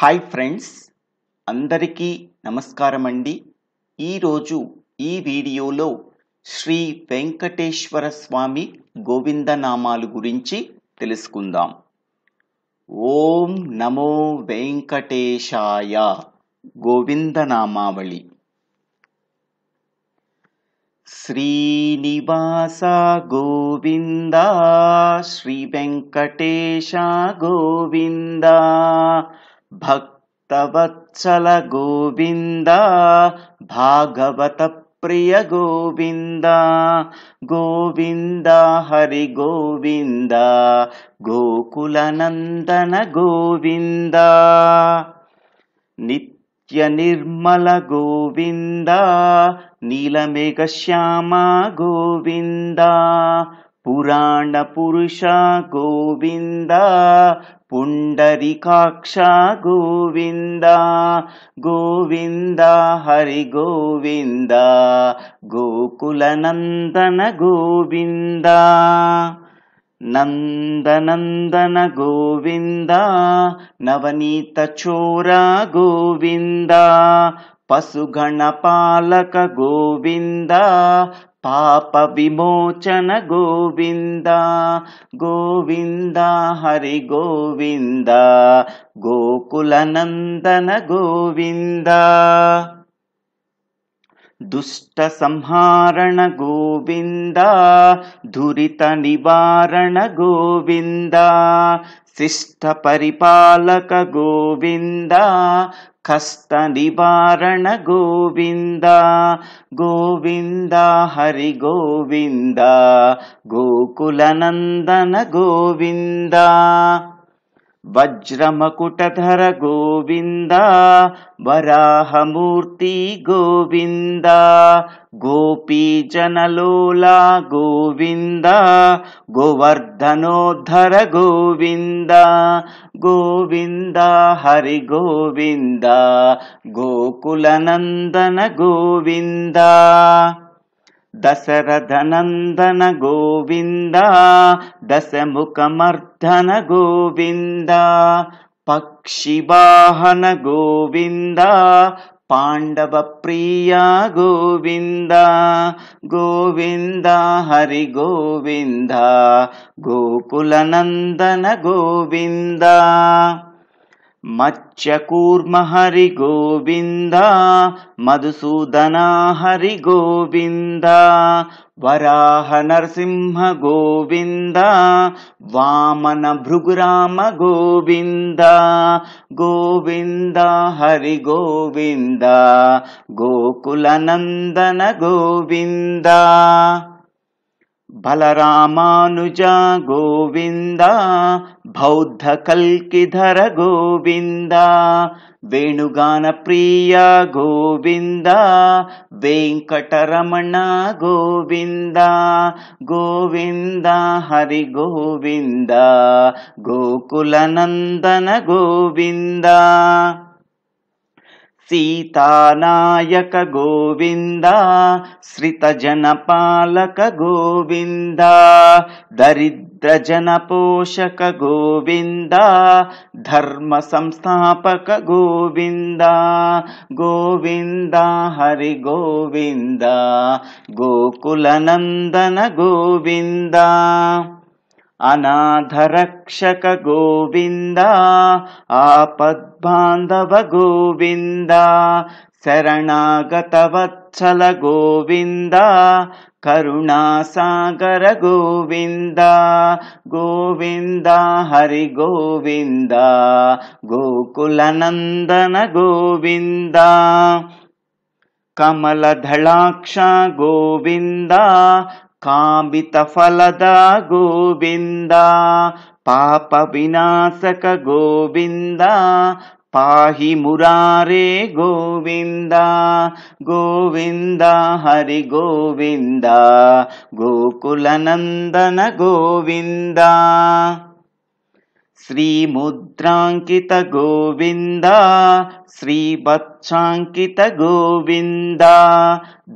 hi friends అందరికీ నమస్కారం అండి ఈరోజు ఈ వీడియోలో శ్రీ వెంకటేశ్వర స్వామి గోవిందనామాలు గురించి తెలుసుకుందాం ఓం నమో వెంకటేశాయ గోవిందనామావళి శ్రీనివాస గోవింద శ్రీ వెంకటేశ గోవిందా भक्तवत्सल गोविन्द भागवतप्रिय गोविन्द गोविन्द हरिगोविन्द गोकुलनन्दन गोविन्द नित्यनिर्मल गोविन्द नीलमेघश्यामा गोविन्द पुराणपुरुष गोविन्द पुण्डरिकाक्षा गोविन्दा गोविन्दा गोविन्दा गोकुलनन्दन गोविन्दा नन्दनन्दन गोविन्दा नवनीतचोरा गोविन्दा పశుగణపాలక గోవింద పాప విమోచన గోవింద గోవింద హరి గోవింద గోకులనందన గోవింద దుష్ట సంహారణ గోవింద దురిత నివారణ గోవింద శిష్ట పరిపాలక గోవింద हस्तनिवारण गोविन्द गोविन्दा हरिगोविन्दा, गोकुलनन्दन गोविन्दा, ವಜ್ರಮಕುಟಧರ ಗೋವಿಂದ ವರಾಹಮೂರ್ತಿ ಗೋವಿಂದ गोपीजनलोला गोविन्द गोवर्धनोद्धर गोविन्द गोविन्द हरिगोविन्द गोकुलनन्दन गोविन्द ದಶರಥನಂದನ ಗೋವಿಂದ ದಶಮುಖಮರ್ಧನ ಗೋವಿಂದ ಪಕ್ಷಿವಾಹನ ಗೋವಿಂದ ಪಾಂಡವ ಪ್ರಿಯ ಗೋವಿಂದ ಗೋವಿಂದ ಹರಿ ಗೋವಿಂದ ಗೋಕುಲನಂದನ ಗೋವಿಂದ मत्स्य कूर्म हरिगोविन्द मधुसूदना हरिगोविन्द वराह गोविन्द वामन गोविन्द गोविन्दा हरिगोविन्द गोकुलनन्दन गोविन्द ಬಲರಾಮಾನುಜ ಗೋವಿಂದ ಬೌದ್ಧ ಕಲ್ಕಿಧರ ಗೋವಿಂದ ವೇಣುಗಾನ ಪ್ರಿಯ ಗೋವಿಂದ ವೆಂಕಟರಮಣ ಗೋವಿಂದ ಗೋವಿಂದ ಹರಿ ಗೋವಿಂದ ಗೋಕುಲನಂದನ ಗೋವಿಂದ सीतानायक गोविन्द श्रितजनपालक गोविन्द दरिद्रजनपोषक गोविन्द धर्मसंस्थापक गोविन्दा हरि हरिगोविन्द गोकुलनन्दन गोविन्द अनाधरक्षक गोविन्द आपद्बान्धव गोविन्द शरणागतवत्सल गोविन्द करुणासागर गोविन्द गोविन्द हरिगोविन्द गोकुलनन्दन गोविन्द कमलधलाक्ष गोविन्द काविफलदा गोविन्द पापविनाशक गोविन्द पाहि मुरारे गोविन्दा गोविन्दा हरि गोविन्दा गोकुलनन्दन गोविन्दा श्रीमुद्राङ्कितगोविन्द श्रीवत्साङ्कितगोवि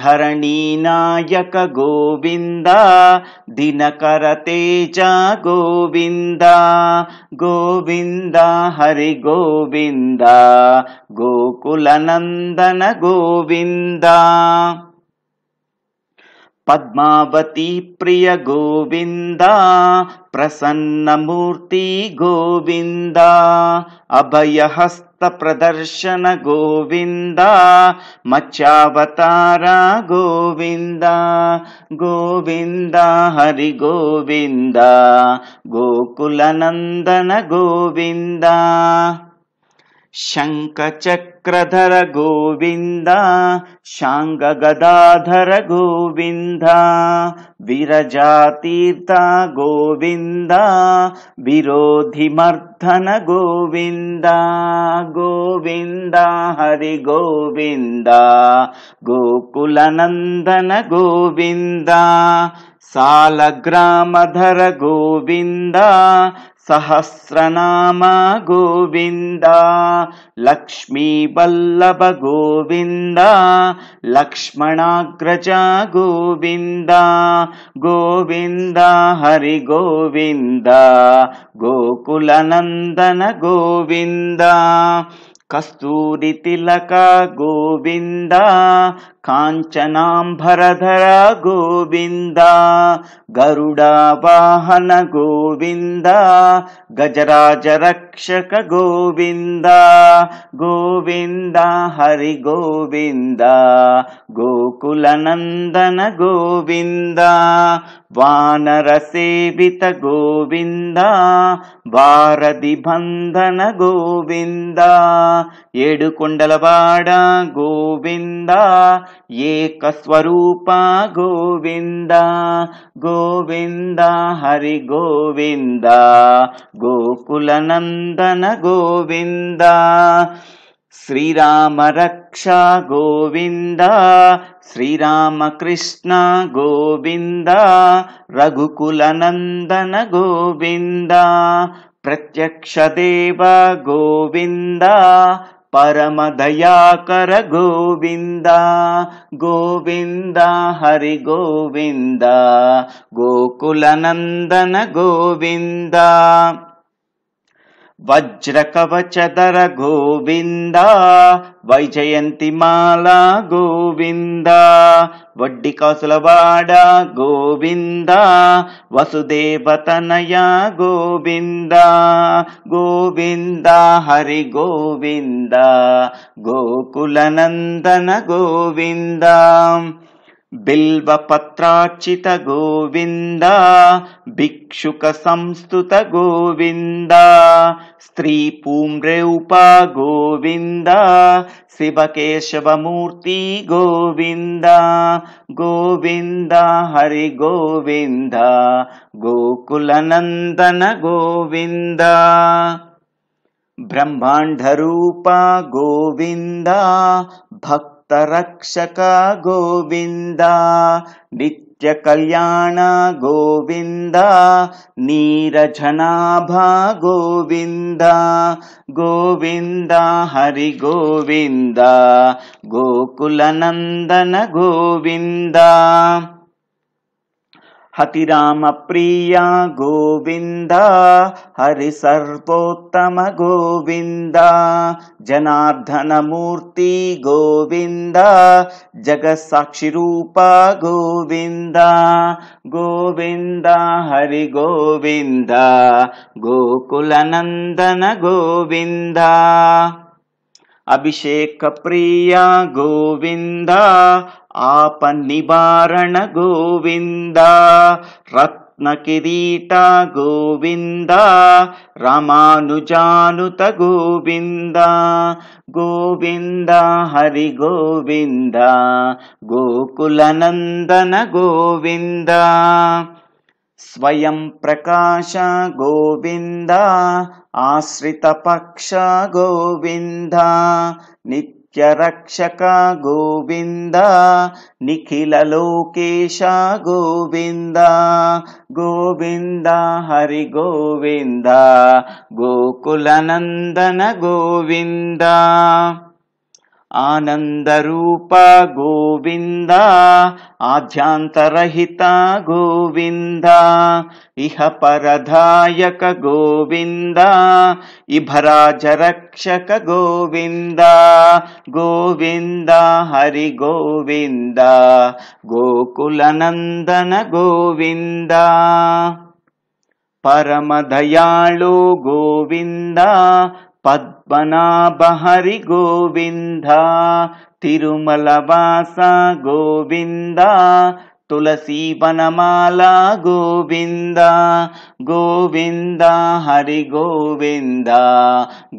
धरणीनायकगोविन्द दिनकरतेजा गोविन्दा गोविन्दाहरिगोविन्द गोकुलनन्दन गोविन्द पद्मावती प्रिय गोविन्दा प्रसन्नमूर्ति गोविन्दा अभयहस्तप्रदर्शन गोविन्दा मच्यावतारा गोविन्दा गोविन्दा गोविन्दा गोकुलनन्दन गोविन्दा शङ्खचक्रधर गोविन्द शाङ्गगदाधर गोविन्द विरजातीर्था गोविन्द विरोधिमर्दन गोविन्द हरि गोविन्द गोकुलनन्दन गोविन्द सालग्रामधर गोविन्द सहस्रनाम गोविन्द लक्ष्मीवल्लभगोविन्द लक्ष्मणाग्रजा गोविन्द गोविन्दा हरिगोविन्दा गोकुलनन्दन गोविन्द कस्तूरितिलक काञ्चनां काञ्चनाम्भरधरा गोविन्दा गरुडावाहन गोविन्दा गजराजरक्षक गोविन्दा गोविन्दा हरिगोविन्दा गोकुलनन्दन गोविन्दा वानरसेवित गोविन्दा वारदिबन्धन गोविन्दा ఏడు కొండలవాడ గోవింద స్వరూప గోవింద గోవింద హరి గోవింద గోకుల నందన గోవింద శ్రీరామ రక్ష గోవింద శ్రీరామకృష్ణ గోవింద రఘుకుల నందన గోవింద प्रत्यक्षदेव गोविन्दा परमदयाकर गोविन्द गोविन्दा हरिगोविन्दा गोकुलनन्दन गोविन्द వజ్రకవచదర గోవింద వైజయంతి మాల గోవింద వడ్డి కాసులవాడ గోవింద వసుదేవతనయ గోవింద గోవింద హరి గోవింద గోకులనందన గోవింద बिल्वपत्रार्चित गोविन्द भिक्षुक संस्तुत गोविन्द स्त्रीपूम्रेपा गोविन्द शिव केशवमूर्ति गोविन्द गोविन्द हरि गोविन्द गोकुलनन्दन गोविन्द ब्रह्माण्डरूपा गोविन्द भक् रक्षका गोविन्दा नित्यकल्याणा गोविन्दा नीरजनाभा गोविन्दा गोविन्दा हरिगोविन्दा गोकुलनन्दन गोविन्दा हतिरामप्रिया गोविन्द गोविन्द जनार्दनमूर्ति गोविन्द जगत्साक्षिरूपा गोविन्द गोविन्दा हरिगोविन्द गोकुलनन्दन गोविन्द अभिषेकप्रिया गोविन्द आपन्निवारण गोविन्द रत्नकिरीट गोविन्द रामानुजानुत गोविन्द गोविन्द हरिगोविन्द गोकुलनन्दन गोविन्द स्वयं प्रकाश गोविन्द ఆశ్రితపక్ష గోవింద నిత్యరక్షక గోవింద నిఖిల లోకేశ గోవింద గోవింద హరి గోవింద గోకులనందన గోవింద आनन्दरूप गोविन्द आध्यान्तरहिता गोविन्द इह परधायक गोविन्द इभराजरक्षक गोविन्दा रक्षक गोविन्द गोविन्द गोकुलनन्दन गोविन्द परमदयालो गोविन्दा गोविन्द ಪದ್ಮನಾಭ ಹರಿ ಗೋವಿಂದ ತಿರುಮಲವಾಸ ಗೋವಿಂದ ತುಳಸಿ ಬನಮಾಲ ಗೋವಿಂದ ಗೋವಿಂದ ಹರಿ ಗೋವಿಂದ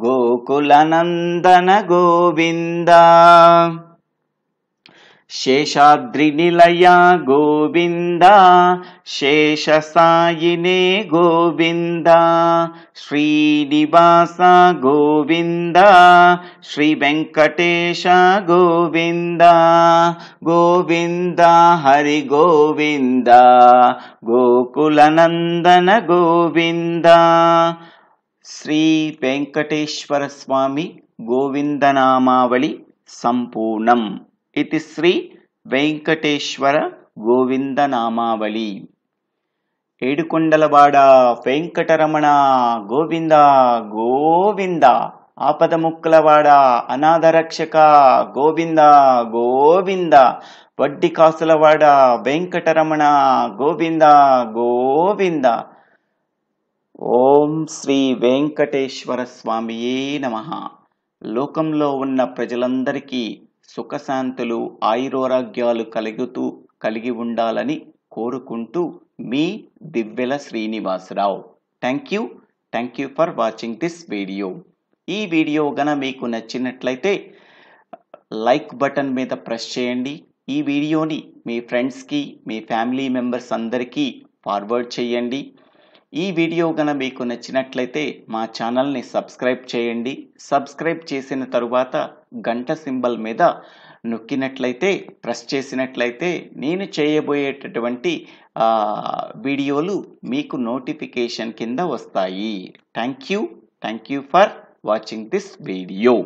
ಗೋಕುಲನಂದನ ಗೋವಿಂದ शेषाद्रिनिलया गोविन्दा शेषसायिने गोविन्दा श्रीनिवास गोविन्दा श्रीवेङ्कटेशा गोविन्दा गोविन्दा हरिगोविन्द गोकुल नन्दन गोविन्द श्रीवेङ्कटेश्वर स्वामी सम्पूर्णम् ఇది శ్రీ వెంకటేశ్వర గోవింద నామావళి ఏడుకొండలవాడ వెంకటరమణ గోవింద గోవింద అనాథ అనాథరక్షక గోవింద గోవింద వడ్డి కాసులవాడ వెంకటరమణ గోవింద గోవింద ఓం శ్రీ వెంకటేశ్వర స్వామియే నమ లోకంలో ఉన్న ప్రజలందరికీ సుఖశాంతులు ఆయురోగ్యాలు కలుగుతూ కలిగి ఉండాలని కోరుకుంటూ మీ దివ్యల Srinivasarao thank you thank you for watching this video ఈ వీడియో గన మీకు నచ్చినట్లయితే లైక్ బటన్ మీద ప్రెస్ చేయండి ఈ వీడియోని మీ ఫ్రెండ్స్కి మీ ఫ్యామిలీ మెంబర్స్ అందరికీ ఫార్వర్డ్ చేయండి ఈ వీడియో గన మీకు నచ్చినట్లయితే మా ఛానల్ని సబ్స్క్రైబ్ చేయండి సబ్స్క్రైబ్ చేసిన తరువాత గంట సింబల్ మీద నొక్కినట్లయితే ప్రెస్ చేసినట్లయితే నేను చేయబోయేటటువంటి వీడియోలు మీకు నోటిఫికేషన్ కింద వస్తాయి thank you thank you for watching this video